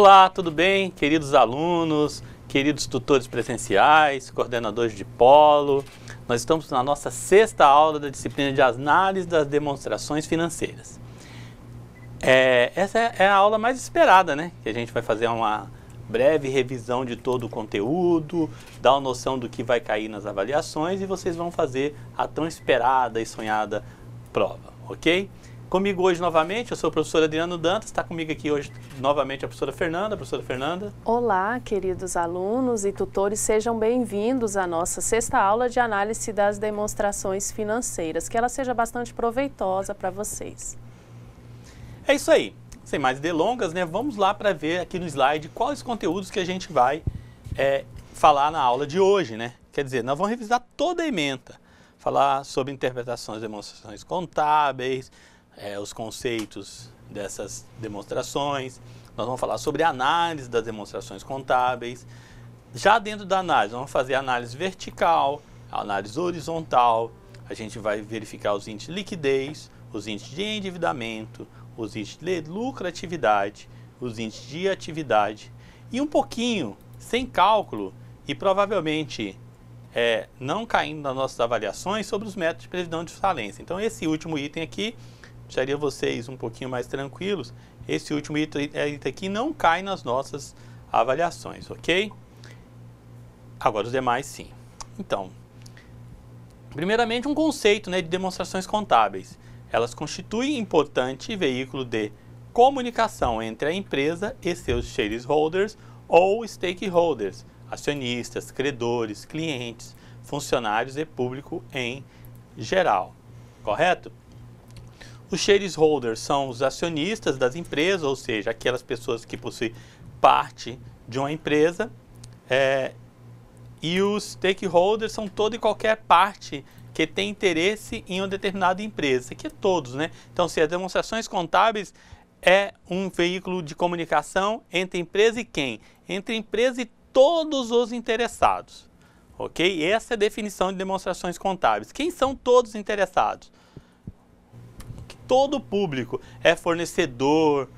Olá, tudo bem, queridos alunos, queridos tutores presenciais, coordenadores de polo. Nós estamos na nossa sexta aula da disciplina de análise das demonstrações financeiras. É, essa é a aula mais esperada, né? Que a gente vai fazer uma breve revisão de todo o conteúdo, dar uma noção do que vai cair nas avaliações e vocês vão fazer a tão esperada e sonhada prova, ok? Comigo hoje novamente, eu sou o professor Adriano Dantas, está comigo aqui hoje novamente a professora Fernanda. Professora Fernanda. Olá, queridos alunos e tutores, sejam bem-vindos à nossa sexta aula de análise das demonstrações financeiras. Que ela seja bastante proveitosa para vocês. É isso aí. Sem mais delongas, né? Vamos lá para ver aqui no slide quais conteúdos que a gente vai é, falar na aula de hoje, né? Quer dizer, nós vamos revisar toda a ementa, falar sobre interpretações e demonstrações contábeis, é, os conceitos dessas demonstrações, nós vamos falar sobre análise das demonstrações contábeis. Já dentro da análise, vamos fazer análise vertical, análise horizontal, a gente vai verificar os índices de liquidez, os índices de endividamento, os índices de lucratividade, os índices de atividade e um pouquinho, sem cálculo e provavelmente é, não caindo nas nossas avaliações sobre os métodos de previsão de falência. Então, esse último item aqui deixaria vocês um pouquinho mais tranquilos. Esse último é, item aqui não cai nas nossas avaliações, ok? Agora os demais sim. Então, primeiramente um conceito né, de demonstrações contábeis. Elas constituem importante veículo de comunicação entre a empresa e seus shareholders ou stakeholders, acionistas, credores, clientes, funcionários e público em geral. Correto? Os shareholders são os acionistas das empresas, ou seja, aquelas pessoas que possuem parte de uma empresa. É, e os stakeholders são toda e qualquer parte que tem interesse em uma determinada empresa, que é todos, né? Então, se as demonstrações contábeis é um veículo de comunicação entre empresa e quem? Entre empresa e todos os interessados. Ok? Essa é a definição de demonstrações contábeis. Quem são todos interessados? todo público. É fornecedor,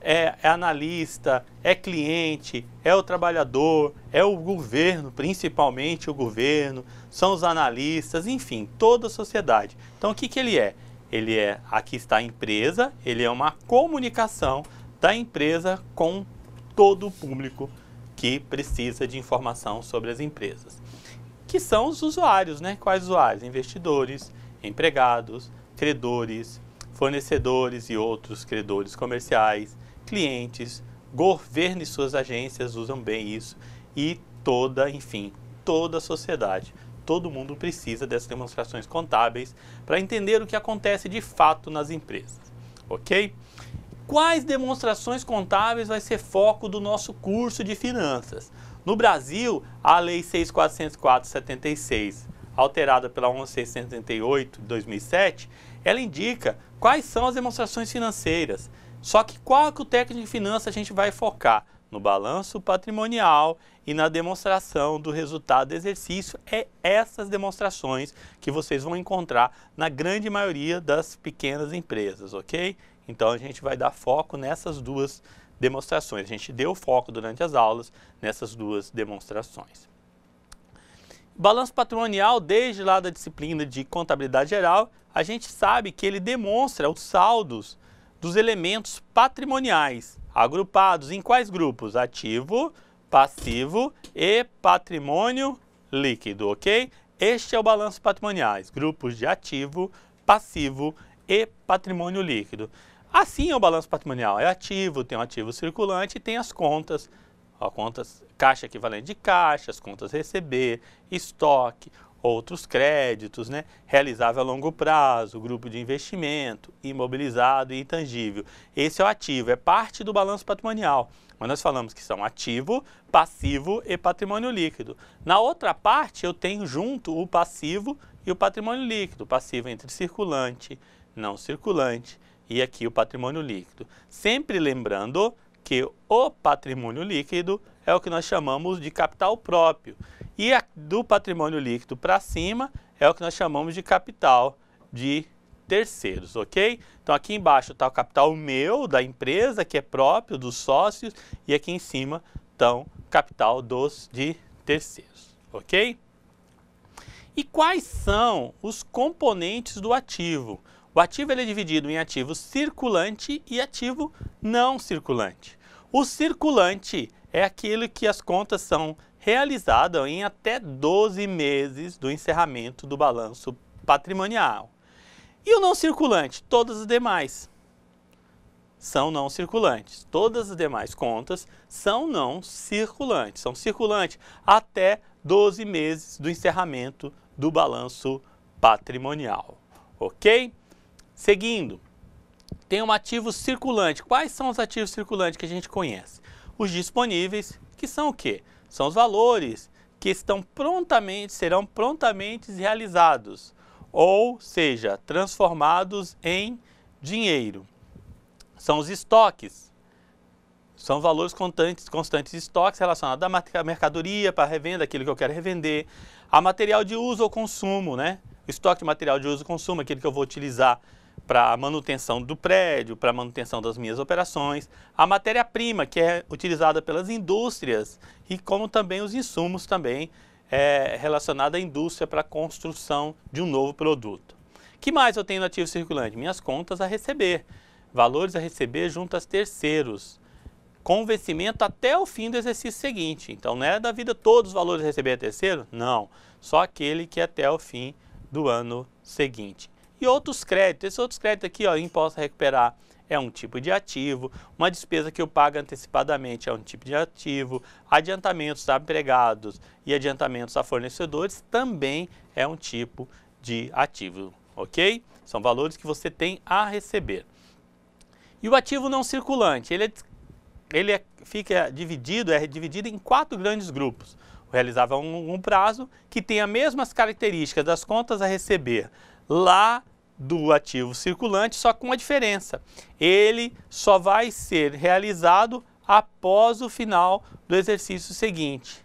é, é, analista, é cliente, é o trabalhador, é o governo, principalmente o governo, são os analistas, enfim, toda a sociedade. Então o que, que ele é? Ele é, aqui está a empresa, ele é uma comunicação da empresa com todo o público que precisa de informação sobre as empresas. Que são os usuários, né? Quais usuários? Investidores, empregados, credores, fornecedores e outros credores comerciais, clientes, governo e suas agências usam bem isso e toda, enfim, toda a sociedade. Todo mundo precisa dessas demonstrações contábeis para entender o que acontece de fato nas empresas, ok? Quais demonstrações contábeis vai ser foco do nosso curso de finanças? No Brasil, a Lei 6.404/76, alterada pela 11.678 de 2007, ela indica Quais são as demonstrações financeiras? Só que qual é que o técnico de finanças a gente vai focar? No balanço patrimonial e na demonstração do resultado do exercício. É essas demonstrações que vocês vão encontrar na grande maioria das pequenas empresas, ok? Então a gente vai dar foco nessas duas demonstrações. A gente deu foco durante as aulas nessas duas demonstrações. Balanço patrimonial, desde lá da disciplina de contabilidade geral, a gente sabe que ele demonstra os saldos dos elementos patrimoniais, agrupados em quais grupos? Ativo, passivo e patrimônio líquido, ok? Este é o balanço patrimoniais, grupos de ativo, passivo e patrimônio líquido. Assim é o balanço patrimonial, é ativo, tem o um ativo circulante e tem as contas, ó, contas caixa equivalente de caixas, contas receber, estoque, outros créditos, né? realizável a longo prazo, grupo de investimento, imobilizado e intangível. Esse é o ativo, é parte do balanço patrimonial. Mas nós falamos que são ativo, passivo e patrimônio líquido. Na outra parte, eu tenho junto o passivo e o patrimônio líquido. Passivo entre circulante, não circulante e aqui o patrimônio líquido. Sempre lembrando que o patrimônio líquido é o que nós chamamos de capital próprio. E a, do patrimônio líquido para cima é o que nós chamamos de capital de terceiros, ok? Então aqui embaixo está o capital meu, da empresa, que é próprio dos sócios, e aqui em cima estão capital dos de terceiros, ok? E quais são os componentes do ativo? O ativo ele é dividido em ativo circulante e ativo não circulante. O circulante é aquele que as contas são realizadas em até 12 meses do encerramento do balanço patrimonial. E o não circulante? Todas as demais são não circulantes. Todas as demais contas são não circulantes. São circulantes até 12 meses do encerramento do balanço patrimonial. Ok? Seguindo, tem um ativo circulante. Quais são os ativos circulantes que a gente conhece? Os disponíveis, que são o quê? São os valores que estão prontamente, serão prontamente realizados, ou seja, transformados em dinheiro. São os estoques. São valores constantes, constantes estoques relacionados à mercadoria para revenda, aquilo que eu quero revender, a material de uso ou consumo, né? O estoque de material de uso e consumo, aquilo que eu vou utilizar para manutenção do prédio, para manutenção das minhas operações, a matéria-prima que é utilizada pelas indústrias e como também os insumos também é, relacionados à indústria para a construção de um novo produto. que mais eu tenho no ativo circulante? Minhas contas a receber, valores a receber junto a terceiros, com vencimento até o fim do exercício seguinte. Então não é da vida todos os valores a receber a terceiro? Não, só aquele que é até o fim do ano seguinte. E outros créditos, esse outros créditos aqui, ó, imposto a recuperar é um tipo de ativo, uma despesa que eu pago antecipadamente é um tipo de ativo, adiantamentos a empregados e adiantamentos a fornecedores também é um tipo de ativo, ok? São valores que você tem a receber. E o ativo não circulante, ele, é, ele é, fica dividido, é dividido em quatro grandes grupos. O realizável a um, um prazo, que tem as mesmas características das contas a receber, lá do ativo circulante, só com uma diferença. Ele só vai ser realizado após o final do exercício seguinte.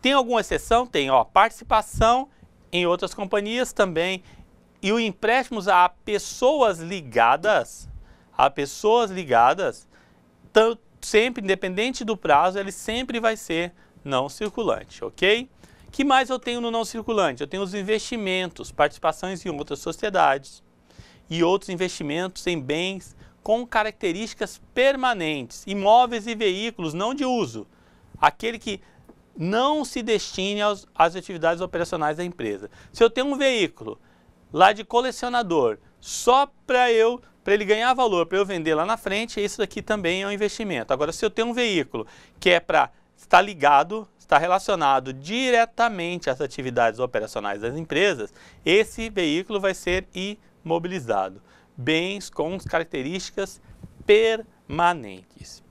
Tem alguma exceção? Tem, ó, participação em outras companhias também e o empréstimos a pessoas ligadas, a pessoas ligadas, sempre independente do prazo, ele sempre vai ser não circulante, OK? que mais eu tenho no não circulante? Eu tenho os investimentos, participações em outras sociedades e outros investimentos em bens com características permanentes, imóveis e veículos não de uso, aquele que não se destine aos, às atividades operacionais da empresa. Se eu tenho um veículo lá de colecionador, só para eu para ele ganhar valor, para eu vender lá na frente, isso daqui também é um investimento. Agora, se eu tenho um veículo que é para estar ligado está relacionado diretamente às atividades operacionais das empresas, esse veículo vai ser imobilizado. Bens com características permanentes.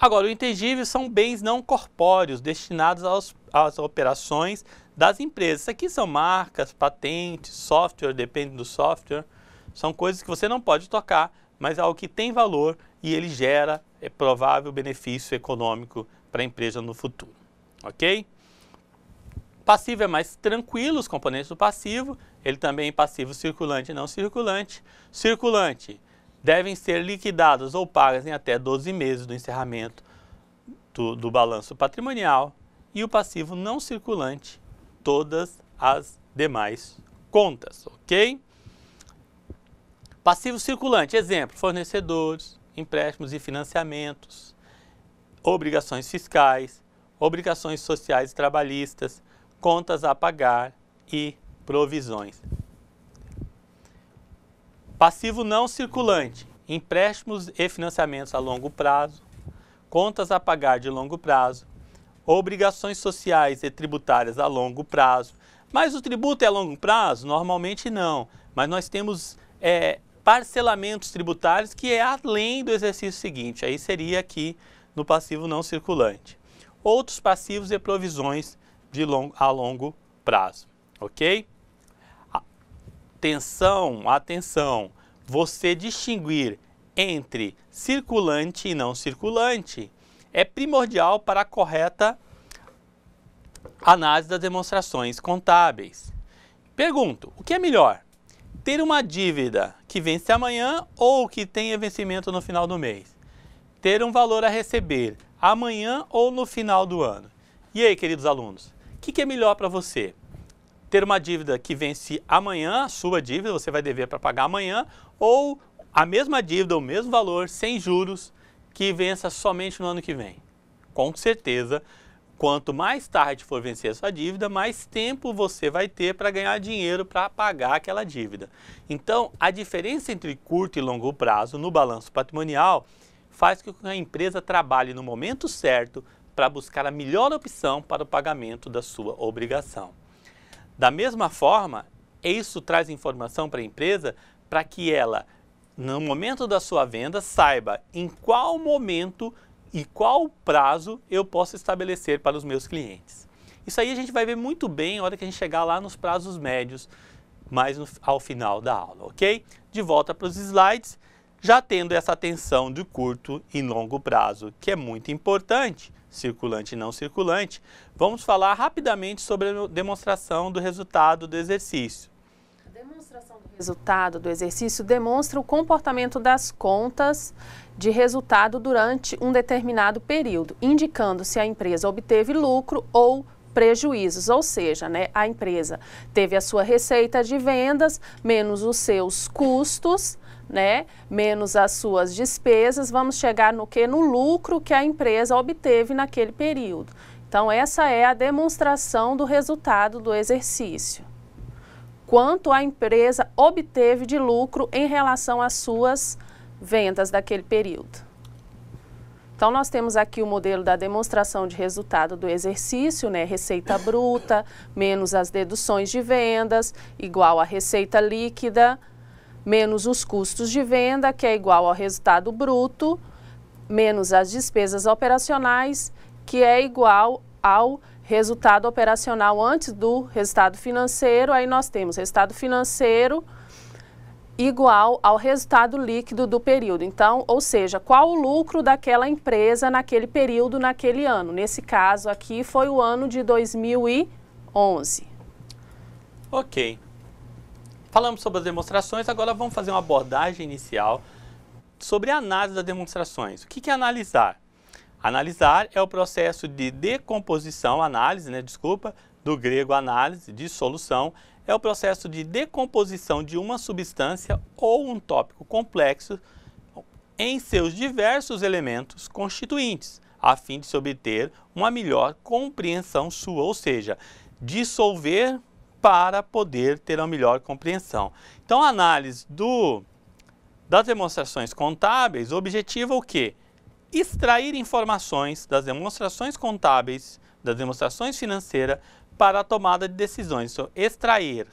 Agora, o intangível são bens não corpóreos destinados aos, às operações das empresas. Isso aqui são marcas, patentes, software, depende do software. São coisas que você não pode tocar, mas é algo que tem valor e ele gera é, provável benefício econômico para a empresa no futuro, ok? Passivo é mais tranquilo, os componentes do passivo, ele também é passivo circulante e não circulante. Circulante devem ser liquidados ou pagas em até 12 meses do encerramento do, do balanço patrimonial e o passivo não circulante, todas as demais contas, ok? Passivo circulante, exemplo, fornecedores, empréstimos e financiamentos, obrigações fiscais, obrigações sociais e trabalhistas, contas a pagar e provisões. Passivo não circulante, empréstimos e financiamentos a longo prazo, contas a pagar de longo prazo, obrigações sociais e tributárias a longo prazo. Mas o tributo é a longo prazo? Normalmente não, mas nós temos é, parcelamentos tributários que é além do exercício seguinte, aí seria aqui no passivo não circulante. Outros passivos e provisões de a longo prazo, ok? Atenção, atenção, você distinguir entre circulante e não circulante é primordial para a correta análise das demonstrações contábeis. Pergunto, o que é melhor? Ter uma dívida que vence amanhã ou que tenha vencimento no final do mês? ter um valor a receber amanhã ou no final do ano. E aí, queridos alunos, o que, que é melhor para você? Ter uma dívida que vence amanhã, a sua dívida, você vai dever para pagar amanhã, ou a mesma dívida, o mesmo valor, sem juros, que vença somente no ano que vem? Com certeza, quanto mais tarde for vencer a sua dívida, mais tempo você vai ter para ganhar dinheiro para pagar aquela dívida. Então, a diferença entre curto e longo prazo no balanço patrimonial faz com que a empresa trabalhe no momento certo para buscar a melhor opção para o pagamento da sua obrigação. Da mesma forma, isso traz informação para a empresa para que ela, no momento da sua venda, saiba em qual momento e qual prazo eu posso estabelecer para os meus clientes. Isso aí a gente vai ver muito bem na hora que a gente chegar lá nos prazos médios, mais no, ao final da aula, ok? De volta para os slides já tendo essa tensão de curto e longo prazo, que é muito importante, circulante e não circulante, vamos falar rapidamente sobre a demonstração do resultado do exercício. A demonstração do resultado do exercício demonstra o comportamento das contas de resultado durante um determinado período, indicando se a empresa obteve lucro ou prejuízos, ou seja, né, a empresa teve a sua receita de vendas menos os seus custos, né, menos as suas despesas, vamos chegar no que? No lucro que a empresa obteve naquele período. Então, essa é a demonstração do resultado do exercício. Quanto a empresa obteve de lucro em relação às suas vendas daquele período. Então, nós temos aqui o modelo da demonstração de resultado do exercício, né? Receita bruta menos as deduções de vendas, igual a receita líquida, menos os custos de venda, que é igual ao resultado bruto, menos as despesas operacionais, que é igual ao resultado operacional antes do resultado financeiro. Aí nós temos resultado financeiro igual ao resultado líquido do período. Então, ou seja, qual o lucro daquela empresa naquele período, naquele ano. Nesse caso aqui foi o ano de 2011. Ok. Falamos sobre as demonstrações, agora vamos fazer uma abordagem inicial sobre a análise das demonstrações. O que é analisar? Analisar é o processo de decomposição, análise, né, desculpa, do grego análise, de solução, é o processo de decomposição de uma substância ou um tópico complexo em seus diversos elementos constituintes, a fim de se obter uma melhor compreensão sua, ou seja, dissolver para poder ter uma melhor compreensão. Então, a análise do, das demonstrações contábeis objetiva é o quê? Extrair informações das demonstrações contábeis, das demonstrações financeiras, para a tomada de decisões. Então, extrair,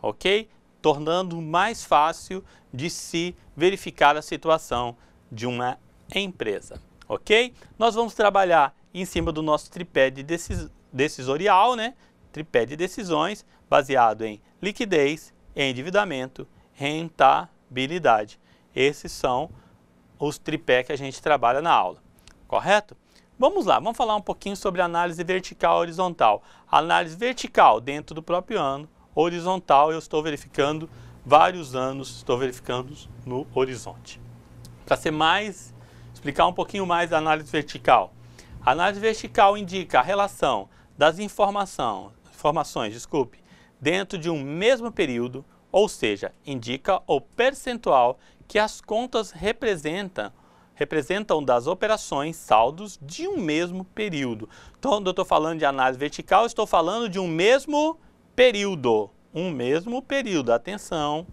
ok? Tornando mais fácil de se verificar a situação de uma empresa, ok? Nós vamos trabalhar em cima do nosso tripé de decis decisorial, né? Tripé de decisões, baseado em liquidez, endividamento, rentabilidade. Esses são os tripé que a gente trabalha na aula, correto? Vamos lá, vamos falar um pouquinho sobre análise vertical e horizontal. análise vertical dentro do próprio ano, horizontal eu estou verificando vários anos, estou verificando no horizonte. Para ser mais, explicar um pouquinho mais a análise vertical. A análise vertical indica a relação das informação, informações, desculpe, dentro de um mesmo período, ou seja, indica o percentual que as contas representam representam das operações saldos de um mesmo período. Então, quando eu estou falando de análise vertical, estou falando de um mesmo período. Um mesmo período. Atenção,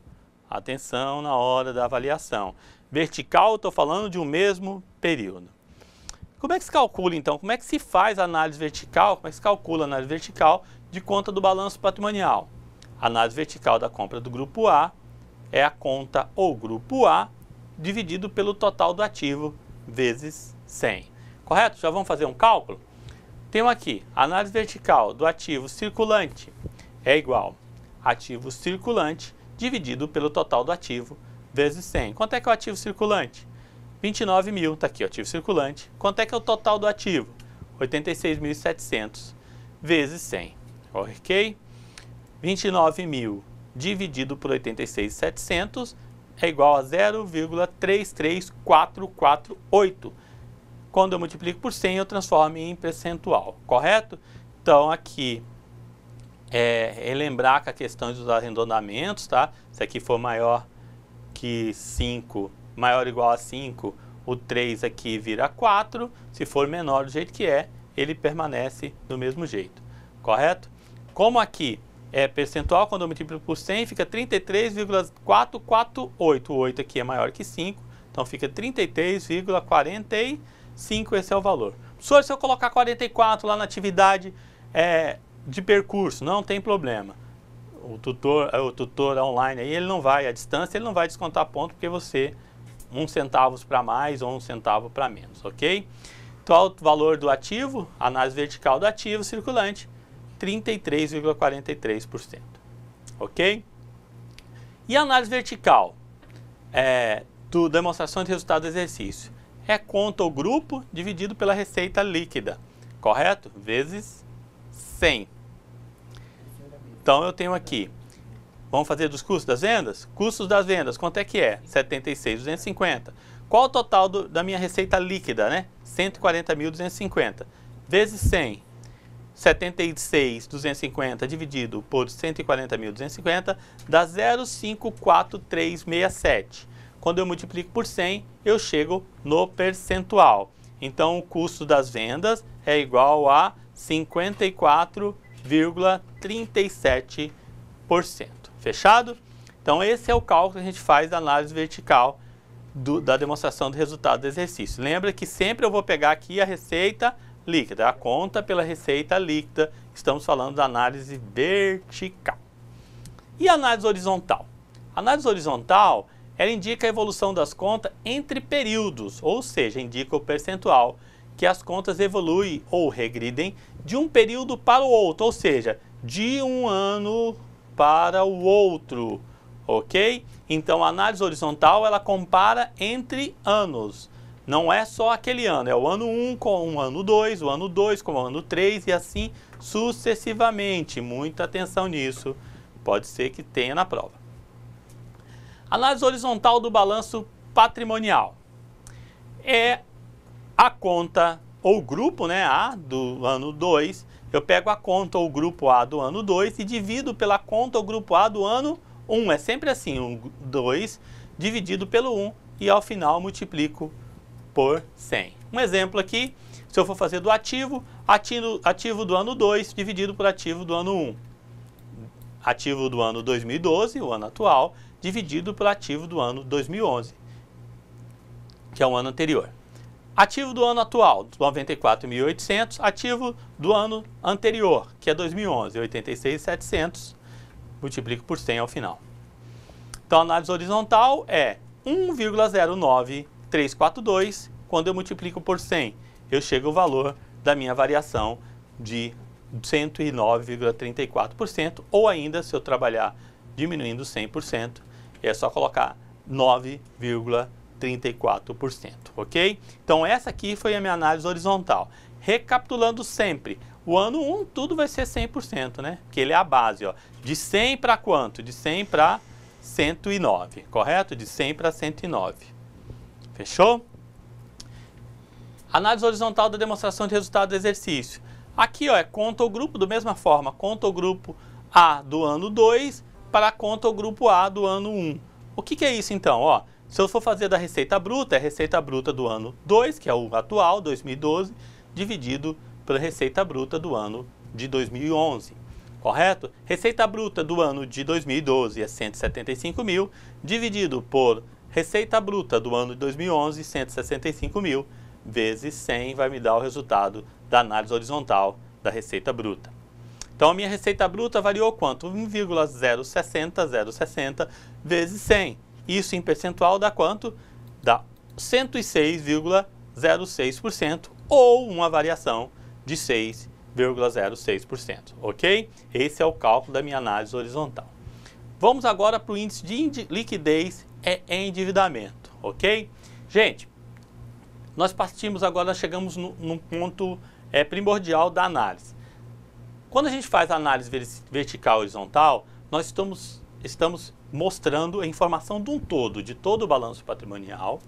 atenção na hora da avaliação. Vertical, estou falando de um mesmo período. Como é que se calcula, então? Como é que se faz a análise vertical? Como é que se calcula a análise vertical? de conta do balanço patrimonial. A análise vertical da compra do grupo A é a conta ou grupo A dividido pelo total do ativo vezes 100. Correto? Já vamos fazer um cálculo? Temos aqui, a análise vertical do ativo circulante é igual a ativo circulante dividido pelo total do ativo vezes 100. Quanto é que é o ativo circulante? 29 mil, está aqui o ativo circulante. Quanto é que é o total do ativo? 86.700 vezes 100. Ok? 29 mil dividido por 86,700 é igual a 0,33448. Quando eu multiplico por 100, eu transformo em percentual, correto? Então, aqui, é, lembrar que a questão dos arredondamentos, tá? Se aqui for maior que 5, maior ou igual a 5, o 3 aqui vira 4. Se for menor do jeito que é, ele permanece do mesmo jeito, correto? Como aqui é percentual, quando eu multiplico por 100, fica 33,4488. 8 aqui é maior que 5, então fica 33,45, esse é o valor. Professor, se eu colocar 44 lá na atividade é, de percurso, não tem problema. O tutor, o tutor online aí, ele não vai, a distância, ele não vai descontar ponto, porque você, um centavo para mais ou um centavo para menos, ok? Então, é o valor do ativo, análise vertical do ativo circulante, 33,43%. Ok? E a análise vertical é, do demonstração de resultado do exercício é conta o grupo dividido pela receita líquida, correto? Vezes 100. Então eu tenho aqui, vamos fazer dos custos das vendas? Custos das vendas, quanto é que é? 76,250. Qual o total do, da minha receita líquida, né? 140.250 vezes 100 76,250 dividido por 140.250 dá 0,54367. Quando eu multiplico por 100, eu chego no percentual. Então, o custo das vendas é igual a 54,37%. Fechado? Então, esse é o cálculo que a gente faz da análise vertical do, da demonstração do resultado do exercício. Lembra que sempre eu vou pegar aqui a receita, líquida, a conta pela receita líquida. Estamos falando da análise vertical. E a análise horizontal? A análise horizontal ela indica a evolução das contas entre períodos, ou seja, indica o percentual que as contas evoluem ou regridem de um período para o outro, ou seja, de um ano para o outro, ok? Então, a análise horizontal ela compara entre anos. Não é só aquele ano, é o ano 1 com o ano 2, o ano 2 com o ano 3 e assim sucessivamente. Muita atenção nisso, pode ser que tenha na prova. Análise horizontal do balanço patrimonial. É a conta ou grupo né, A do ano 2, eu pego a conta ou grupo A do ano 2 e divido pela conta ou grupo A do ano 1. Um. É sempre assim, um 2 dividido pelo 1 um, e ao final multiplico por 100. Um exemplo aqui, se eu for fazer do ativo, ativo, ativo do ano 2 dividido por ativo do ano 1. Um. Ativo do ano 2012, o ano atual, dividido por ativo do ano 2011, que é o ano anterior. Ativo do ano atual, 94.800. Ativo do ano anterior, que é 2011, 86.700. Multiplico por 100 ao final. Então, a análise horizontal é 1,09 342, quando eu multiplico por 100, eu chego ao valor da minha variação de 109,34%, ou ainda, se eu trabalhar diminuindo 100%, é só colocar 9,34%, ok? Então, essa aqui foi a minha análise horizontal. Recapitulando sempre, o ano 1 tudo vai ser 100%, né? Porque ele é a base, ó. De 100 para quanto? De 100 para 109, correto? De 100 para 109. Fechou? Análise horizontal da demonstração de resultado do exercício. Aqui ó, é conta o grupo, da mesma forma, conta o grupo A do ano 2 para conta o grupo A do ano 1. O que, que é isso então? Ó, se eu for fazer da receita bruta, é receita bruta do ano 2, que é o atual, 2012, dividido pela receita bruta do ano de 2011. Correto? Receita bruta do ano de 2012 é 175 mil, dividido por Receita bruta do ano de 2011, 165 mil, vezes 100 vai me dar o resultado da análise horizontal da receita bruta. Então, a minha receita bruta variou quanto? 1,060060 vezes 100. Isso em percentual dá quanto? Dá 106,06% ou uma variação de 6,06%, ok? Esse é o cálculo da minha análise horizontal. Vamos agora para o índice de liquidez é endividamento, ok? Gente, nós partimos agora, nós chegamos no, num ponto é, primordial da análise. Quando a gente faz a análise vertical horizontal, nós estamos, estamos mostrando a informação de um todo, de todo o balanço patrimonial,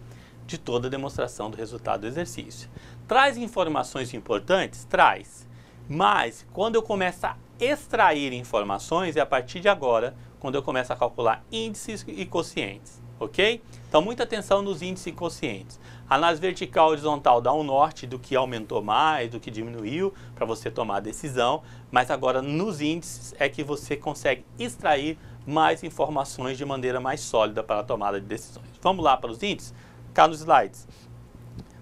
de toda a demonstração do resultado do exercício. Traz informações importantes? Traz. Mas, quando eu começo a extrair informações, é a partir de agora, quando eu começo a calcular índices e quocientes ok? Então, muita atenção nos índices inconscientes. A análise vertical e horizontal dá um norte do que aumentou mais, do que diminuiu, para você tomar a decisão, mas agora nos índices é que você consegue extrair mais informações de maneira mais sólida para a tomada de decisões. Vamos lá para os índices? Cá nos slides.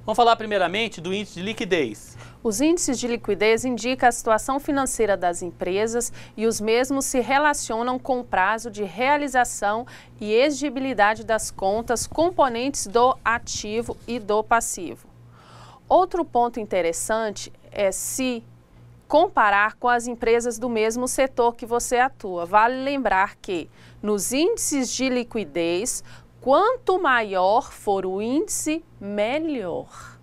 Vamos falar primeiramente do índice de liquidez. Os índices de liquidez indicam a situação financeira das empresas e os mesmos se relacionam com o prazo de realização e exigibilidade das contas, componentes do ativo e do passivo. Outro ponto interessante é se comparar com as empresas do mesmo setor que você atua. Vale lembrar que nos índices de liquidez, Quanto maior for o índice, melhor.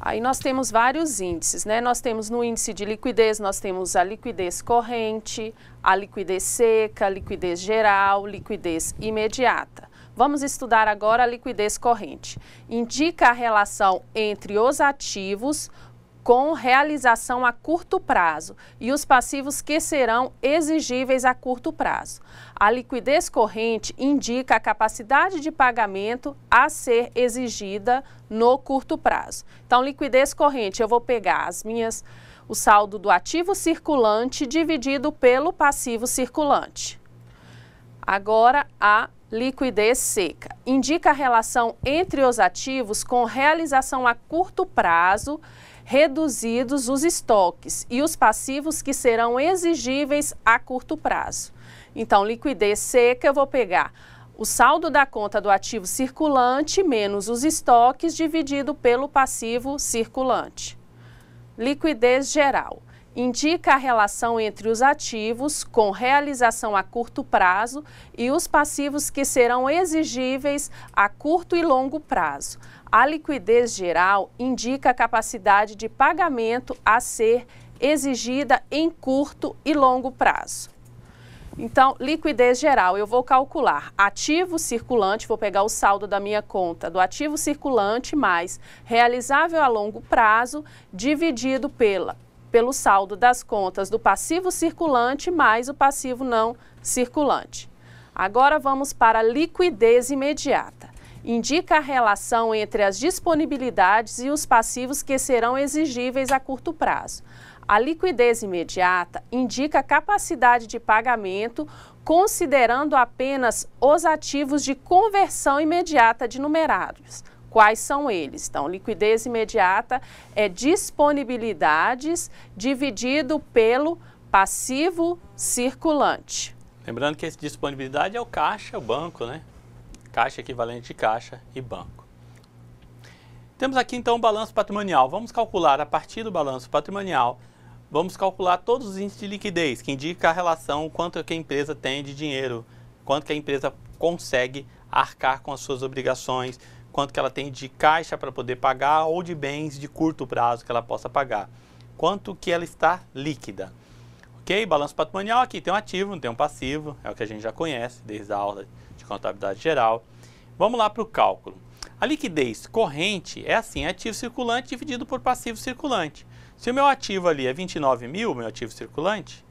Aí nós temos vários índices, né? Nós temos no índice de liquidez, nós temos a liquidez corrente, a liquidez seca, a liquidez geral, liquidez imediata. Vamos estudar agora a liquidez corrente. Indica a relação entre os ativos com realização a curto prazo e os passivos que serão exigíveis a curto prazo. A liquidez corrente indica a capacidade de pagamento a ser exigida no curto prazo. Então, liquidez corrente, eu vou pegar as minhas o saldo do ativo circulante dividido pelo passivo circulante. Agora a liquidez seca. Indica a relação entre os ativos com realização a curto prazo reduzidos os estoques e os passivos que serão exigíveis a curto prazo. Então, liquidez seca, eu vou pegar o saldo da conta do ativo circulante menos os estoques dividido pelo passivo circulante. Liquidez geral indica a relação entre os ativos com realização a curto prazo e os passivos que serão exigíveis a curto e longo prazo a liquidez geral indica a capacidade de pagamento a ser exigida em curto e longo prazo. Então, liquidez geral, eu vou calcular ativo circulante, vou pegar o saldo da minha conta do ativo circulante mais realizável a longo prazo dividido pela pelo saldo das contas do passivo circulante mais o passivo não circulante. Agora vamos para a liquidez imediata indica a relação entre as disponibilidades e os passivos que serão exigíveis a curto prazo. A liquidez imediata indica a capacidade de pagamento, considerando apenas os ativos de conversão imediata de numerários. Quais são eles? Então, liquidez imediata é disponibilidades dividido pelo passivo circulante. Lembrando que essa disponibilidade é o caixa, é o banco, né? caixa equivalente de caixa e banco. Temos aqui então o balanço patrimonial. Vamos calcular a partir do balanço patrimonial, vamos calcular todos os índices de liquidez, que indica a relação quanto que a empresa tem de dinheiro, quanto que a empresa consegue arcar com as suas obrigações, quanto que ela tem de caixa para poder pagar ou de bens de curto prazo que ela possa pagar, quanto que ela está líquida. Ok? Balanço patrimonial aqui tem um ativo, tem um passivo, é o que a gente já conhece desde a aula de contabilidade geral. Vamos lá para o cálculo. A liquidez corrente é assim, é ativo circulante dividido por passivo circulante. Se o meu ativo ali é 29 mil, meu ativo circulante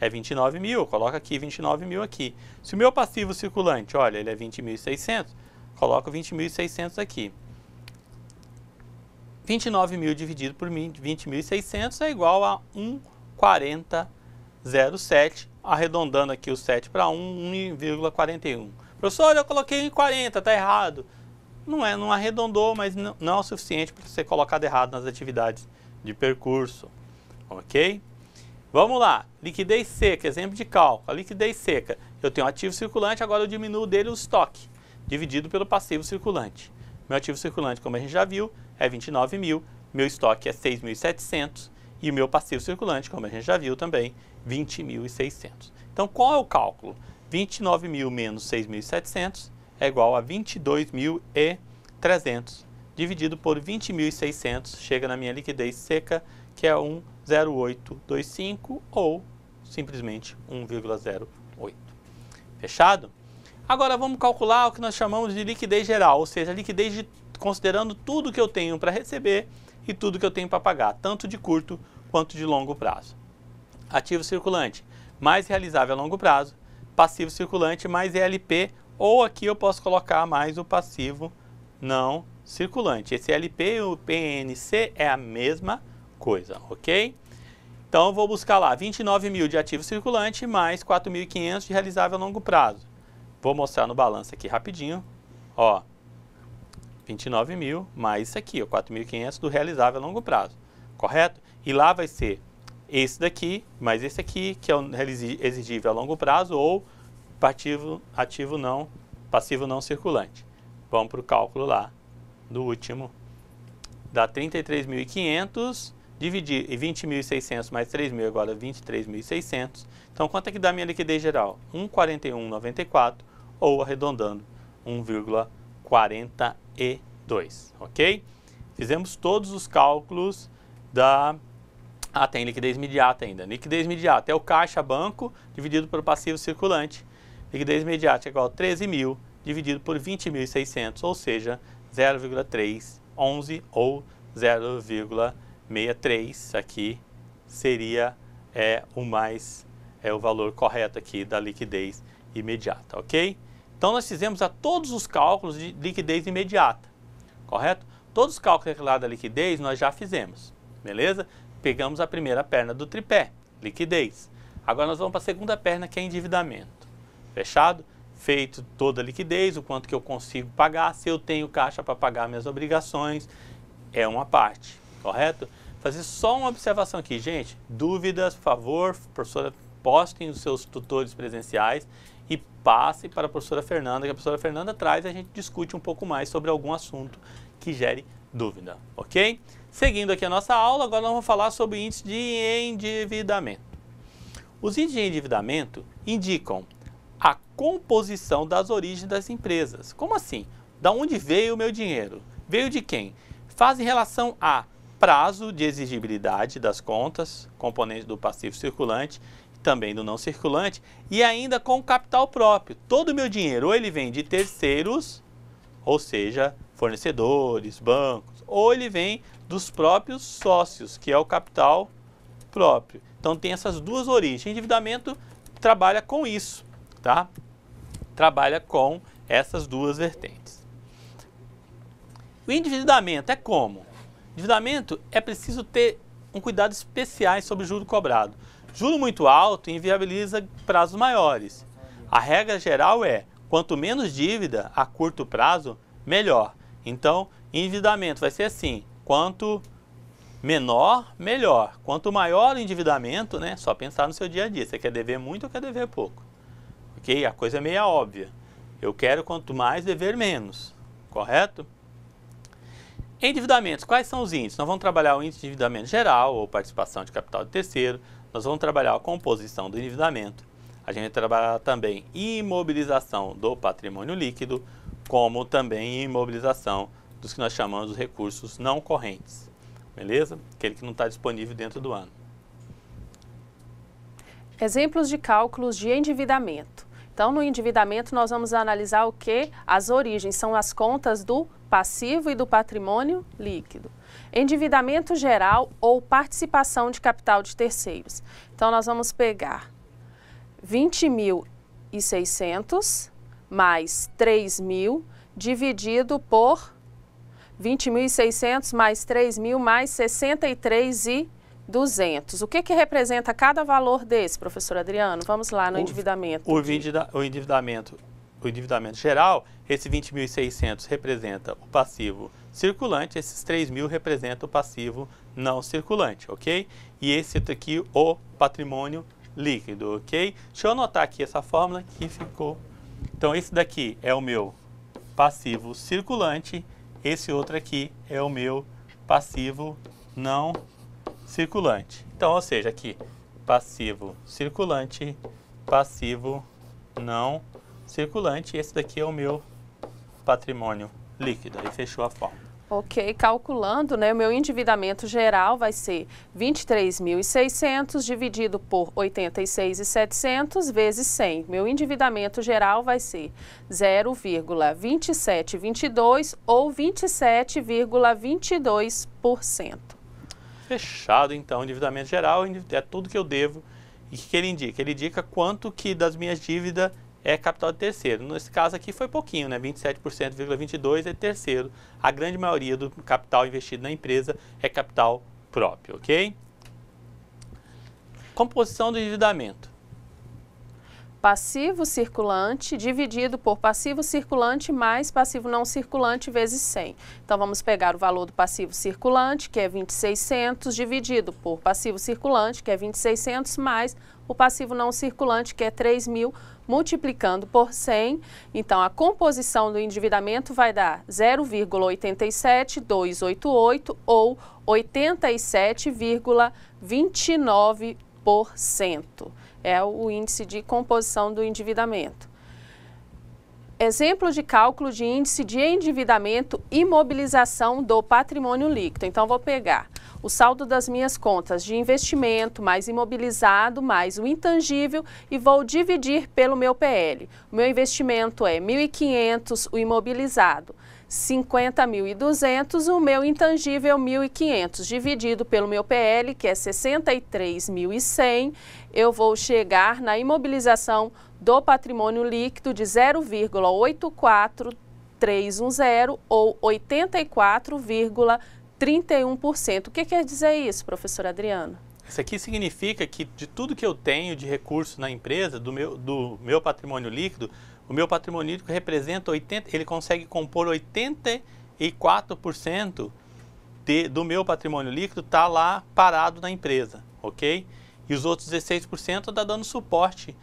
é 29 mil, coloca aqui 29 mil aqui. Se o meu passivo circulante, olha, ele é 20.600, coloca 20.600 aqui. 29 mil dividido por 20.600 é igual a 1,4007, arredondando aqui o 7 para 1, 1,41. Professor, eu coloquei em 40, está errado. Não é, não arredondou, mas não, não é o suficiente para ser colocado errado nas atividades de percurso. Ok? Vamos lá. Liquidez seca, exemplo de cálculo. A liquidez seca. Eu tenho ativo circulante, agora eu diminuo dele o estoque, dividido pelo passivo circulante. Meu ativo circulante, como a gente já viu, é 29 mil, meu estoque é 6.700 e o meu passivo circulante, como a gente já viu também, 20.600. Então, qual é o cálculo? 29 mil menos 6.700 é igual a 22.300. Dividido por 20.600, chega na minha liquidez seca, que é 1,0825 ou simplesmente 1,08. Fechado? Agora vamos calcular o que nós chamamos de liquidez geral, ou seja, liquidez de, considerando tudo que eu tenho para receber e tudo que eu tenho para pagar, tanto de curto quanto de longo prazo. Ativo circulante, mais realizável a longo prazo, passivo circulante mais ELP, ou aqui eu posso colocar mais o passivo não circulante. Esse LP e o PNC é a mesma coisa, ok? Então, eu vou buscar lá 29 mil de ativo circulante mais 4.500 de realizável a longo prazo. Vou mostrar no balanço aqui rapidinho. Ó, 29 mil mais isso aqui, 4.500 do realizável a longo prazo, correto? E lá vai ser esse daqui, mais esse aqui, que é o exigível a longo prazo, ou ativo, ativo não, passivo não circulante. Vamos para o cálculo lá do último. Dá 33.500, dividir 20.600 mais 3.000, agora 23.600. Então, quanto é que dá minha liquidez geral? 1,4194, ou arredondando, 1,42, ok? Fizemos todos os cálculos da ah, tem liquidez imediata ainda. Liquidez imediata é o caixa banco dividido pelo passivo circulante. Liquidez imediata é igual a 13 mil dividido por 20.600, ou seja, 0,311 ou 0,63 aqui seria é o mais é o valor correto aqui da liquidez imediata, ok? Então nós fizemos a todos os cálculos de liquidez imediata, correto? Todos os cálculos lá da liquidez nós já fizemos, beleza? Pegamos a primeira perna do tripé, liquidez. Agora nós vamos para a segunda perna, que é endividamento. Fechado? Feito toda a liquidez, o quanto que eu consigo pagar, se eu tenho caixa para pagar minhas obrigações, é uma parte, correto? Fazer só uma observação aqui, gente. Dúvidas, por favor, professora, postem os seus tutores presenciais e passe para a professora Fernanda, que a professora Fernanda traz e a gente discute um pouco mais sobre algum assunto que gere dúvida, ok? Seguindo aqui a nossa aula, agora nós vamos falar sobre índice de endividamento. Os índices de endividamento indicam a composição das origens das empresas. Como assim? Da onde veio o meu dinheiro? Veio de quem? Faz em relação a prazo de exigibilidade das contas, componentes do passivo circulante, também do não circulante, e ainda com capital próprio. Todo o meu dinheiro ou ele vem de terceiros, ou seja, fornecedores, bancos, ou ele vem dos próprios sócios, que é o capital próprio. Então tem essas duas origens. Endividamento trabalha com isso, tá? Trabalha com essas duas vertentes. O endividamento é como? Endividamento é preciso ter um cuidado especial sobre o juro cobrado. Juro muito alto inviabiliza prazos maiores. A regra geral é, quanto menos dívida a curto prazo, melhor. Então, endividamento vai ser assim, Quanto menor, melhor. Quanto maior o endividamento, né? Só pensar no seu dia a dia. Você quer dever muito ou quer dever pouco? Ok? A coisa é meia óbvia. Eu quero quanto mais dever menos, correto? Endividamentos, quais são os índices? Nós vamos trabalhar o índice de endividamento geral ou participação de capital de terceiro, nós vamos trabalhar a composição do endividamento, a gente trabalhará também imobilização do patrimônio líquido, como também imobilização dos que nós chamamos de recursos não correntes, beleza? Aquele que não está disponível dentro do ano. Exemplos de cálculos de endividamento. Então, no endividamento, nós vamos analisar o que? As origens são as contas do passivo e do patrimônio líquido. Endividamento geral ou participação de capital de terceiros. Então, nós vamos pegar 20.600 mais 3.000 dividido por 20.600 mais 3.000 mais 63.200. O que, que representa cada valor desse, professor Adriano? Vamos lá no o, endividamento. O, o, endividamento, o endividamento geral, esse 20.600 representa o passivo circulante, esses 3.000 representa o passivo não circulante, ok? E esse aqui, o patrimônio líquido, ok? Deixa eu anotar aqui essa fórmula que ficou. Então, esse daqui é o meu passivo circulante esse outro aqui é o meu passivo não circulante. Então, ou seja, aqui passivo circulante, passivo não circulante. Esse daqui é o meu patrimônio líquido. e fechou a forma. Ok, calculando, né, o meu endividamento geral vai ser 23.600 dividido por 86.700 vezes 100. Meu endividamento geral vai ser 0,2722 ou 27,22%. Fechado, então, endividamento geral é tudo que eu devo. E o que ele indica? Ele indica quanto que das minhas dívidas é capital de terceiro. Nesse caso aqui foi pouquinho, né? 27,22% é terceiro. A grande maioria do capital investido na empresa é capital próprio, ok? Composição do endividamento passivo circulante dividido por passivo circulante mais passivo não circulante vezes 100. Então, vamos pegar o valor do passivo circulante, que é 2.600, dividido por passivo circulante, que é 2.600, mais o passivo não circulante, que é 3.000, multiplicando por 100. Então, a composição do endividamento vai dar 0,87288 ou 87,29 é o índice de composição do endividamento. Exemplo de cálculo de índice de endividamento e mobilização do patrimônio líquido. Então, vou pegar o saldo das minhas contas de investimento, mais imobilizado, mais o intangível e vou dividir pelo meu PL. O meu investimento é 1.500, o imobilizado 50.200, o meu intangível 1.500, dividido pelo meu PL, que é 63.100, eu vou chegar na imobilização do patrimônio líquido de 0,84310 ou 84,31%. O que quer dizer isso, professor Adriano? Isso aqui significa que de tudo que eu tenho de recurso na empresa, do meu, do meu patrimônio líquido, o meu patrimônio líquido representa 80, ele consegue compor 84% de, do meu patrimônio líquido está lá parado na empresa, ok? E os outros 16% está dando suporte,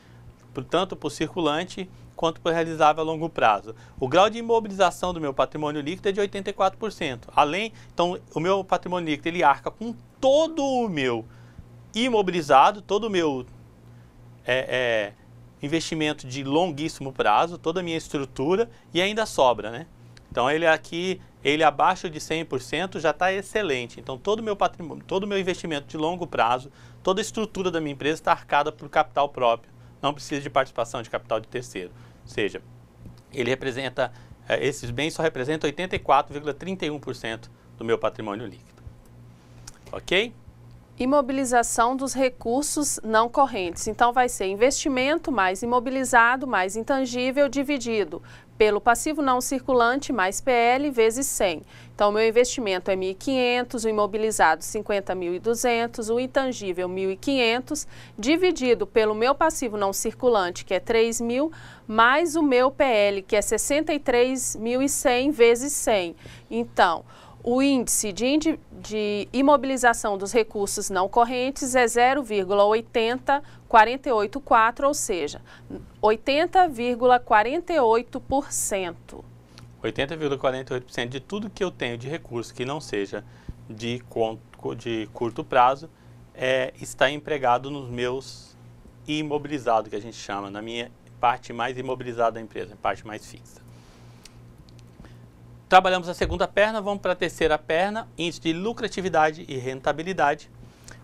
tanto para o circulante quanto para o realizável a longo prazo. O grau de imobilização do meu patrimônio líquido é de 84%. Além, então, o meu patrimônio líquido ele arca com todo o meu imobilizado, todo o meu é, é, investimento de longuíssimo prazo, toda a minha estrutura e ainda sobra, né? Então ele aqui, ele abaixo de 100% já está excelente. Então todo o meu patrimônio, todo o meu investimento de longo prazo, toda a estrutura da minha empresa está arcada por capital próprio. Não precisa de participação de capital de terceiro. Ou seja, ele representa, eh, esses bens só representam 84,31% do meu patrimônio líquido. Ok? imobilização dos recursos não correntes. Então, vai ser investimento mais imobilizado, mais intangível, dividido pelo passivo não circulante mais PL vezes 100. Então, meu investimento é 1.500, o imobilizado 50.200, o intangível 1.500, dividido pelo meu passivo não circulante, que é 3.000, mais o meu PL, que é 63.100 vezes 100. Então, o índice de, de imobilização dos recursos não correntes é 0,80484, ou seja, 80,48%. 80,48% de tudo que eu tenho de recurso que não seja de, de curto prazo é, está empregado nos meus imobilizados, que a gente chama, na minha parte mais imobilizada da empresa, parte mais fixa. Trabalhamos a segunda perna, vamos para a terceira perna, índice de lucratividade e rentabilidade.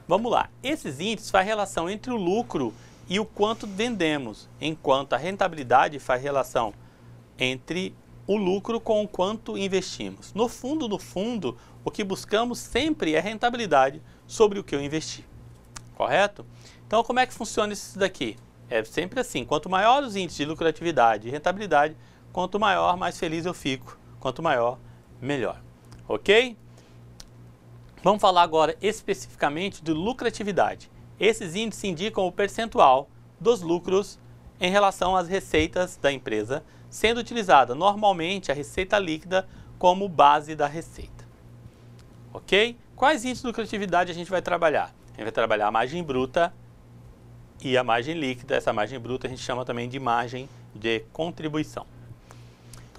Vamos lá. Esses índices fazem relação entre o lucro e o quanto vendemos, enquanto a rentabilidade faz relação entre o lucro com o quanto investimos. No fundo, no fundo, o que buscamos sempre é rentabilidade sobre o que eu investi. Correto? Então, como é que funciona isso daqui? É sempre assim, quanto maior os índices de lucratividade e rentabilidade, quanto maior, mais feliz eu fico Quanto maior, melhor. Ok? Vamos falar agora especificamente de lucratividade. Esses índices indicam o percentual dos lucros em relação às receitas da empresa, sendo utilizada normalmente a receita líquida como base da receita. Ok? Quais índices de lucratividade a gente vai trabalhar? A gente vai trabalhar a margem bruta e a margem líquida. Essa margem bruta a gente chama também de margem de contribuição.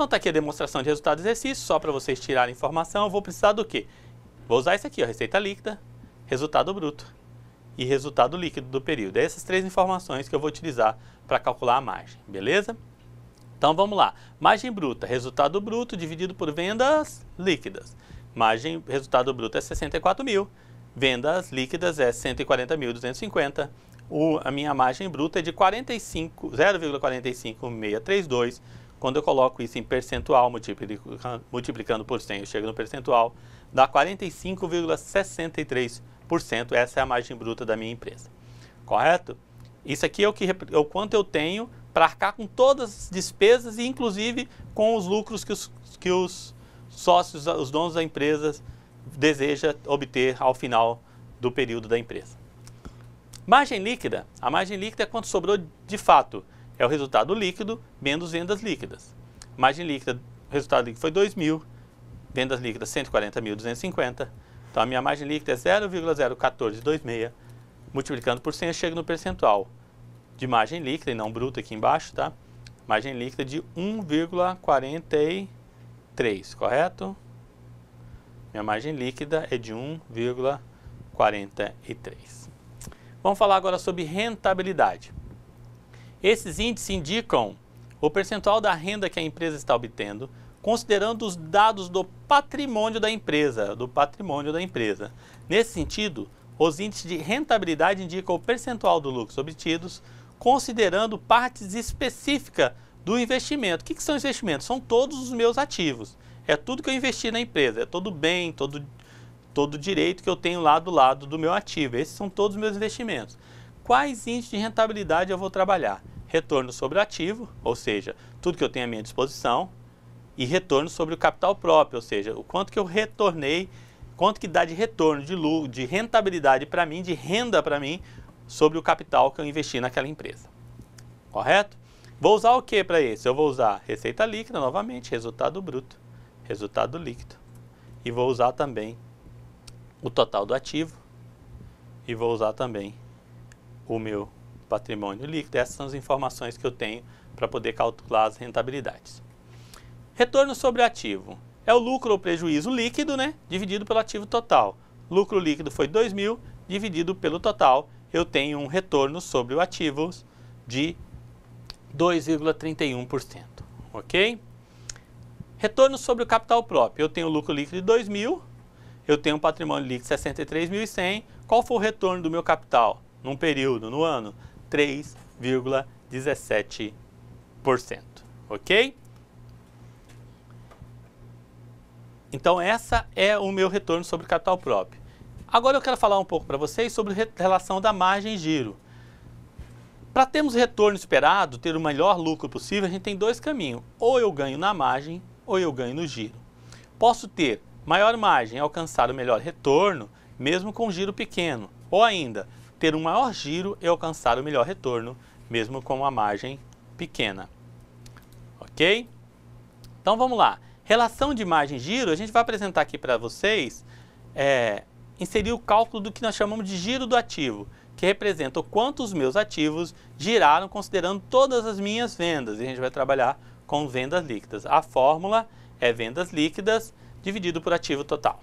Então está aqui a demonstração de resultado do exercício, só para vocês tirarem informação. Eu vou precisar do quê? Vou usar isso aqui, ó, receita líquida, resultado bruto e resultado líquido do período. É essas três informações que eu vou utilizar para calcular a margem, beleza? Então vamos lá. Margem bruta, resultado bruto dividido por vendas líquidas. Margem, resultado bruto é 64 mil, vendas líquidas é 140.250. a minha margem bruta é de 45, 0,45632 quando eu coloco isso em percentual, multiplicando por 100, eu chego no percentual, dá 45,63%. Essa é a margem bruta da minha empresa. Correto? Isso aqui é o, que, é o quanto eu tenho para arcar com todas as despesas e inclusive com os lucros que os, que os sócios, os donos da empresa deseja obter ao final do período da empresa. Margem líquida. A margem líquida é quanto sobrou de fato é o resultado líquido menos vendas líquidas. Margem líquida, resultado líquido foi 2 mil, vendas líquidas 140.250. Então a minha margem líquida é 0,01426, multiplicando por 100 eu chego no percentual de margem líquida e não bruta aqui embaixo, tá? Margem líquida de 1,43, correto? Minha margem líquida é de 1,43. Vamos falar agora sobre rentabilidade. Esses índices indicam o percentual da renda que a empresa está obtendo, considerando os dados do patrimônio da empresa, do patrimônio da empresa. Nesse sentido, os índices de rentabilidade indicam o percentual do lucro obtidos, considerando partes específicas do investimento. O que, que são investimentos? São todos os meus ativos. É tudo que eu investi na empresa, é todo bem, todo, todo direito que eu tenho lá do lado do meu ativo. Esses são todos os meus investimentos quais índices de rentabilidade eu vou trabalhar? Retorno sobre ativo, ou seja, tudo que eu tenho à minha disposição, e retorno sobre o capital próprio, ou seja, o quanto que eu retornei, quanto que dá de retorno, de lucro, de rentabilidade para mim, de renda para mim, sobre o capital que eu investi naquela empresa. Correto? Vou usar o que para isso? Eu vou usar receita líquida novamente, resultado bruto, resultado líquido. E vou usar também o total do ativo. E vou usar também o meu patrimônio líquido. Essas são as informações que eu tenho para poder calcular as rentabilidades. Retorno sobre ativo. É o lucro ou prejuízo líquido, né? Dividido pelo ativo total. Lucro líquido foi 2 mil, dividido pelo total. Eu tenho um retorno sobre o ativo de 2,31%. Ok? Retorno sobre o capital próprio. Eu tenho lucro líquido de 2 mil, eu tenho um patrimônio líquido de 63.100. Qual foi o retorno do meu capital? num período no ano, 3,17%. Ok? Então, essa é o meu retorno sobre capital próprio. Agora eu quero falar um pouco para vocês sobre relação da margem giro. Para termos retorno esperado, ter o melhor lucro possível, a gente tem dois caminhos. Ou eu ganho na margem, ou eu ganho no giro. Posso ter maior margem alcançar o melhor retorno, mesmo com um giro pequeno. Ou ainda, ter um maior giro e alcançar o melhor retorno, mesmo com uma margem pequena. Ok? Então vamos lá. Relação de margem giro, a gente vai apresentar aqui para vocês, é, inserir o cálculo do que nós chamamos de giro do ativo, que representa o quanto os meus ativos giraram considerando todas as minhas vendas. E a gente vai trabalhar com vendas líquidas. A fórmula é vendas líquidas dividido por ativo total.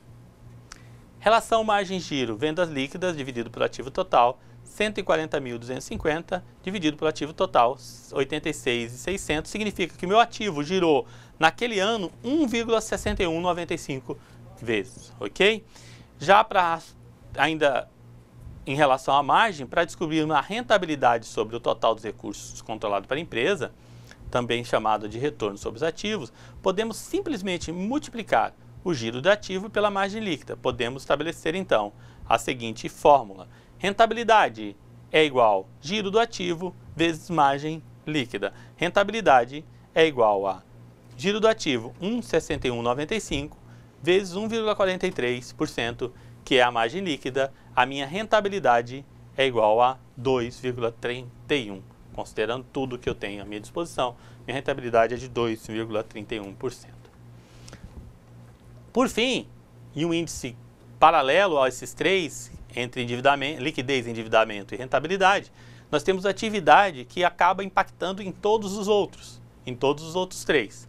Relação margem-giro, vendas líquidas dividido por ativo total, 140.250 dividido por ativo total, 86.600, significa que meu ativo girou naquele ano 1,6195 vezes, ok? Já para ainda em relação à margem, para descobrir uma rentabilidade sobre o total dos recursos controlados pela empresa, também chamada de retorno sobre os ativos, podemos simplesmente multiplicar o giro do ativo pela margem líquida. Podemos estabelecer, então, a seguinte fórmula. Rentabilidade é igual giro do ativo vezes margem líquida. Rentabilidade é igual a giro do ativo 1,6195 vezes 1,43%, que é a margem líquida. A minha rentabilidade é igual a 2,31%. Considerando tudo que eu tenho à minha disposição, minha rentabilidade é de 2,31%. Por fim, e um índice paralelo a esses três, entre endividamento, liquidez, endividamento e rentabilidade, nós temos atividade que acaba impactando em todos os outros, em todos os outros três.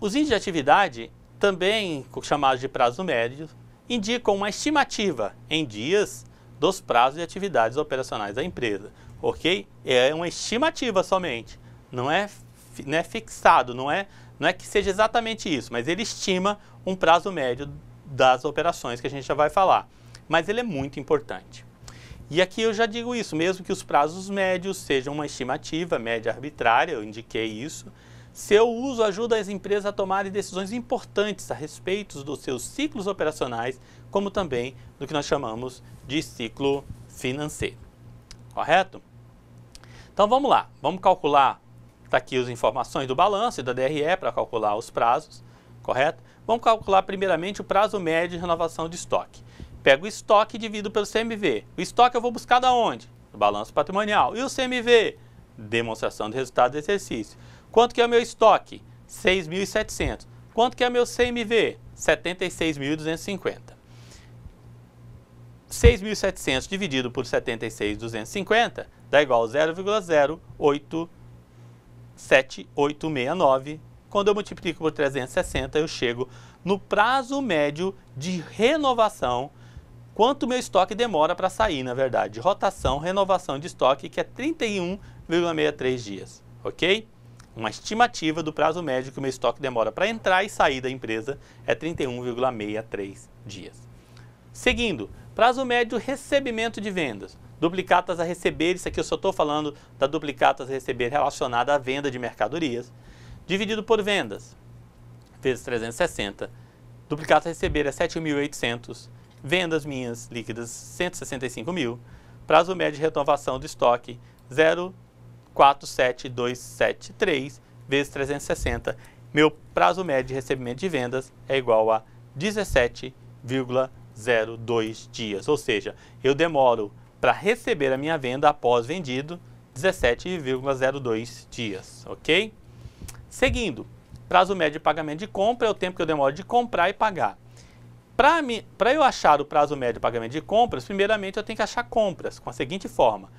Os índices de atividade, também chamados de prazo médio, indicam uma estimativa em dias dos prazos de atividades operacionais da empresa, ok? É uma estimativa somente, não é, não é fixado, não é não é que seja exatamente isso, mas ele estima um prazo médio das operações que a gente já vai falar. Mas ele é muito importante. E aqui eu já digo isso, mesmo que os prazos médios sejam uma estimativa média arbitrária, eu indiquei isso, seu uso ajuda as empresas a tomarem decisões importantes a respeito dos seus ciclos operacionais, como também do que nós chamamos de ciclo financeiro. Correto? Então vamos lá, vamos calcular Está aqui as informações do balanço e da DRE para calcular os prazos, correto? Vamos calcular primeiramente o prazo médio de renovação de estoque. Pego o estoque e divido pelo CMV. O estoque eu vou buscar da onde? No balanço patrimonial. E o CMV? Demonstração de resultado do exercício. Quanto que é o meu estoque? 6.700. Quanto que é o meu CMV? 76.250. 6.700 dividido por 76.250 dá igual a 0,08 7869. Quando eu multiplico por 360, eu chego no prazo médio de renovação, quanto meu estoque demora para sair, na verdade. Rotação, renovação de estoque, que é 31,63 dias, ok? Uma estimativa do prazo médio que o meu estoque demora para entrar e sair da empresa é 31,63 dias. Seguindo, prazo médio recebimento de vendas. Duplicatas a receber, isso aqui eu só estou falando da duplicatas a receber relacionada à venda de mercadorias, dividido por vendas, vezes 360. Duplicatas a receber é 7.800, vendas minhas líquidas 165 mil, prazo médio de renovação do estoque 047273 vezes 360. Meu prazo médio de recebimento de vendas é igual a 17,02 dias, ou seja, eu demoro para receber a minha venda após vendido 17,02 dias, ok? Seguindo, prazo médio de pagamento de compra é o tempo que eu demoro de comprar e pagar. Para eu achar o prazo médio de pagamento de compras, primeiramente eu tenho que achar compras com a seguinte forma: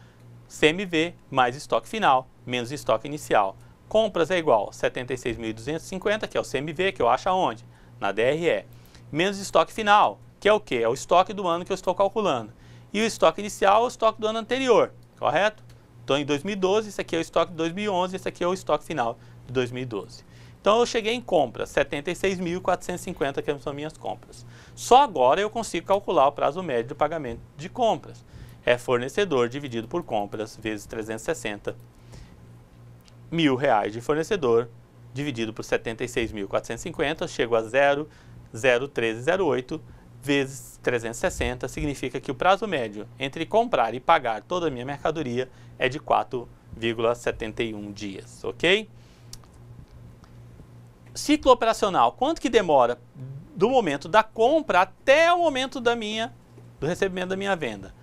CMV mais estoque final menos estoque inicial. Compras é igual a 76.250, que é o CMV, que eu acho aonde? Na DRE. Menos estoque final, que é o que? É o estoque do ano que eu estou calculando e o estoque inicial é o estoque do ano anterior, correto? Então, em 2012, esse aqui é o estoque de 2011, esse aqui é o estoque final de 2012. Então, eu cheguei em compras, 76.450 que são minhas compras. Só agora eu consigo calcular o prazo médio do pagamento de compras. É fornecedor dividido por compras vezes 360 mil reais de fornecedor dividido por 76.450, chego a 0,01308 vezes 360 significa que o prazo médio entre comprar e pagar toda a minha mercadoria é de 4,71 dias, ok? Ciclo operacional, quanto que demora do momento da compra até o momento da minha, do recebimento da minha venda?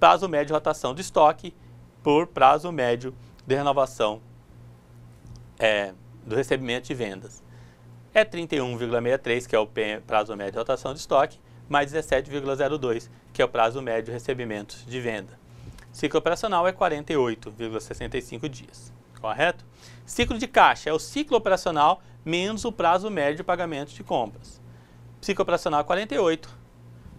Prazo médio de rotação de estoque por prazo médio de renovação é, do recebimento de vendas é 31,63, que é o prazo médio de rotação de estoque, mais 17,02, que é o prazo médio de recebimento de venda. Ciclo operacional é 48,65 dias, correto? Ciclo de caixa é o ciclo operacional menos o prazo médio de pagamento de compras. Ciclo operacional é 48,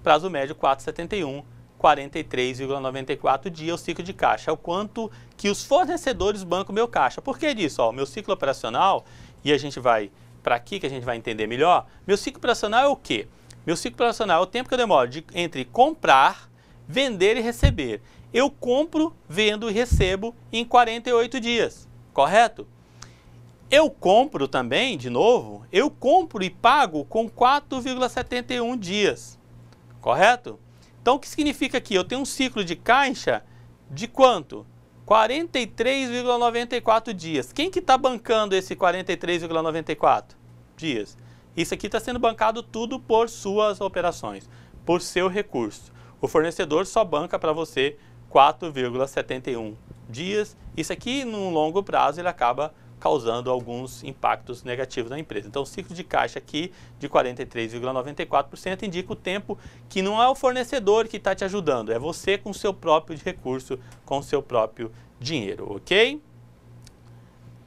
prazo médio 4,71, 43,94 dias o ciclo de caixa. É o quanto que os fornecedores bancam meu caixa. Por que disso? Ó, meu ciclo operacional, e a gente vai para aqui que a gente vai entender melhor, meu ciclo operacional é o quê? Meu ciclo operacional é o tempo que eu demoro de, entre comprar, vender e receber. Eu compro, vendo e recebo em 48 dias, correto? Eu compro também, de novo, eu compro e pago com 4,71 dias, correto? Então, o que significa aqui? Eu tenho um ciclo de caixa de quanto? 43,94 dias. Quem que está bancando esse 43,94 dias? Isso aqui está sendo bancado tudo por suas operações, por seu recurso. O fornecedor só banca para você 4,71 dias. Isso aqui, num longo prazo, ele acaba causando alguns impactos negativos na empresa. Então, o ciclo de caixa aqui de 43,94% indica o tempo que não é o fornecedor que está te ajudando, é você com seu próprio recurso, com seu próprio dinheiro, ok?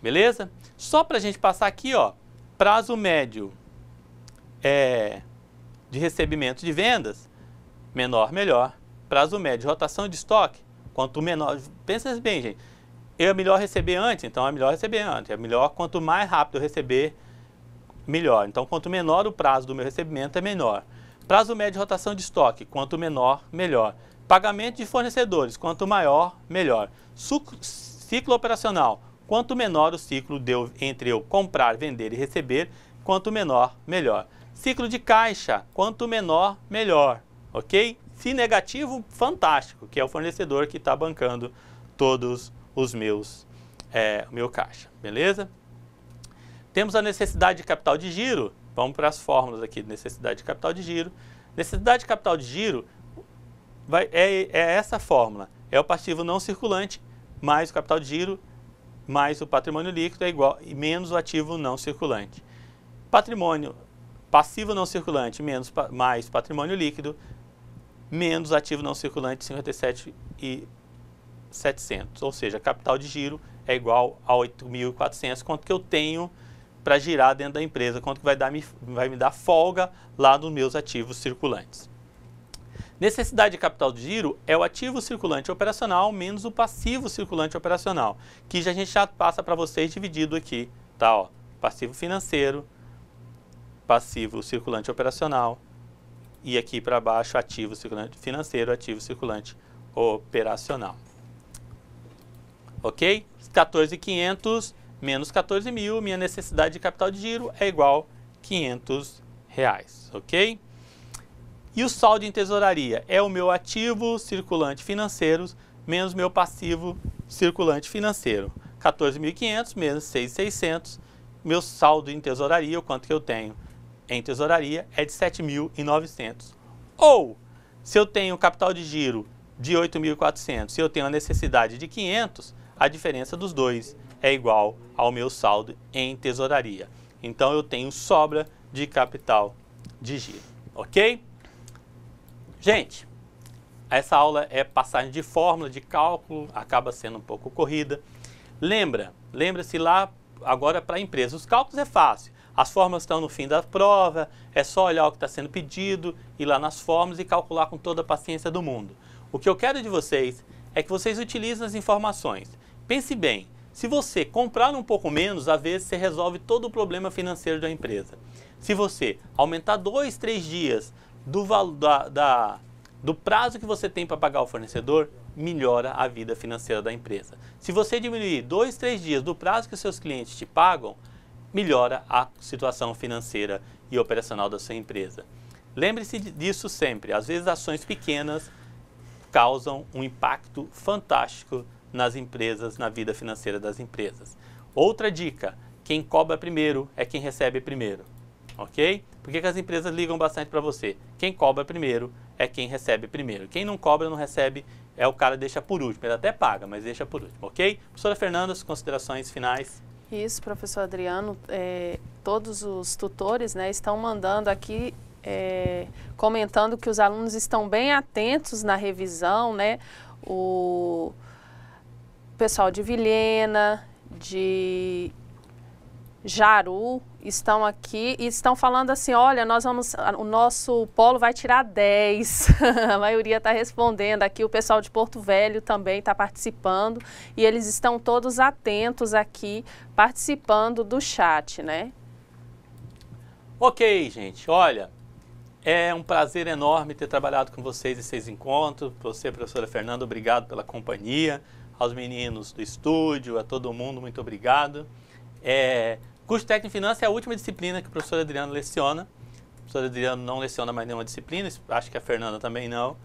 Beleza? Só para a gente passar aqui, ó, prazo médio é, de recebimento de vendas, menor, melhor. Prazo médio de rotação de estoque, quanto menor, pensa bem, gente, é melhor receber antes, então é melhor receber antes. É melhor quanto mais rápido eu receber, melhor. Então, quanto menor o prazo do meu recebimento, é melhor. Prazo médio de rotação de estoque, quanto menor, melhor. Pagamento de fornecedores, quanto maior, melhor. ciclo operacional, quanto menor o ciclo deu entre eu comprar, vender e receber, quanto menor, melhor. Ciclo de caixa, quanto menor, melhor, ok? Se negativo, fantástico, que é o fornecedor que está bancando todos os os meus, é, o meu caixa, beleza? Temos a necessidade de capital de giro, vamos para as fórmulas aqui de necessidade de capital de giro. Necessidade de capital de giro vai, é, é essa fórmula, é o passivo não circulante mais o capital de giro mais o patrimônio líquido é igual e menos o ativo não circulante. Patrimônio passivo não circulante menos mais patrimônio líquido menos ativo não circulante 57 e 700, ou seja, capital de giro é igual a 8.400, quanto que eu tenho para girar dentro da empresa, quanto que vai, dar, vai me dar folga lá nos meus ativos circulantes. Necessidade de capital de giro é o ativo circulante operacional menos o passivo circulante operacional, que já a gente já passa para vocês dividido aqui, tá? Ó, passivo financeiro, passivo circulante operacional e aqui para baixo ativo circulante financeiro, ativo circulante operacional ok? 14,500 menos 14 mil, minha necessidade de capital de giro é igual 500 reais, ok? E o saldo em tesouraria é o meu ativo circulante financeiro menos meu passivo circulante financeiro. 14.500 menos 6.600, meu saldo em tesouraria, o quanto que eu tenho em tesouraria, é de 7.900. Ou, se eu tenho capital de giro de 8.400 e eu tenho a necessidade de 500, a diferença dos dois é igual ao meu saldo em tesouraria. Então eu tenho sobra de capital de giro, ok? Gente, essa aula é passagem de fórmula, de cálculo, acaba sendo um pouco corrida. Lembra, lembra-se lá agora para a empresa. Os cálculos é fácil. As fórmulas estão no fim da prova, é só olhar o que está sendo pedido, ir lá nas fórmulas e calcular com toda a paciência do mundo. O que eu quero de vocês é que vocês utilizem as informações. Pense bem, se você comprar um pouco menos, às vezes você resolve todo o problema financeiro da empresa. Se você aumentar dois, três dias do, da, da, do prazo que você tem para pagar o fornecedor, melhora a vida financeira da empresa. Se você diminuir dois, três dias do prazo que os seus clientes te pagam, melhora a situação financeira e operacional da sua empresa. Lembre-se disso sempre. Às vezes, ações pequenas causam um impacto fantástico nas empresas, na vida financeira das empresas. Outra dica: quem cobra primeiro é quem recebe primeiro, ok? Por que, que as empresas ligam bastante para você? Quem cobra primeiro é quem recebe primeiro. Quem não cobra, não recebe, é o cara deixa por último. Ele até paga, mas deixa por último, ok? Professora Fernanda, as considerações finais. Isso, professor Adriano. É, todos os tutores né, estão mandando aqui é, comentando que os alunos estão bem atentos na revisão, né? O, pessoal de Vilhena, de Jaru estão aqui e estão falando assim, olha, nós vamos, o nosso polo vai tirar 10. a maioria está respondendo aqui, o pessoal de Porto Velho também está participando e eles estão todos atentos aqui, participando do chat, né? Ok, gente, olha, é um prazer enorme ter trabalhado com vocês esses encontros. Você, professora Fernanda, obrigado pela companhia aos meninos do estúdio, a todo mundo, muito obrigado. É, curso técnico em finanças é a última disciplina que o professor Adriano leciona. O professor Adriano não leciona mais nenhuma disciplina, acho que a Fernanda também não.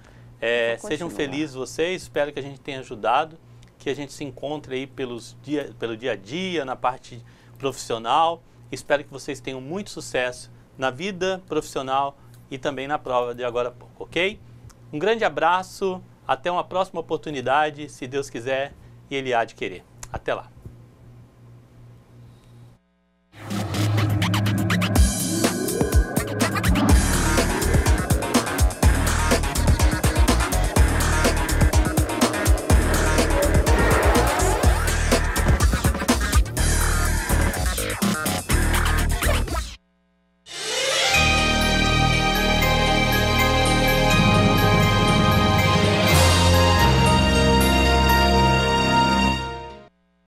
É, sejam felizes vocês, espero que a gente tenha ajudado, que a gente se encontre aí pelos dia, pelo dia a dia, na parte profissional. Espero que vocês tenham muito sucesso na vida profissional e também na prova de agora a pouco, ok? Um grande abraço. Até uma próxima oportunidade, se Deus quiser e Ele há de querer. Até lá.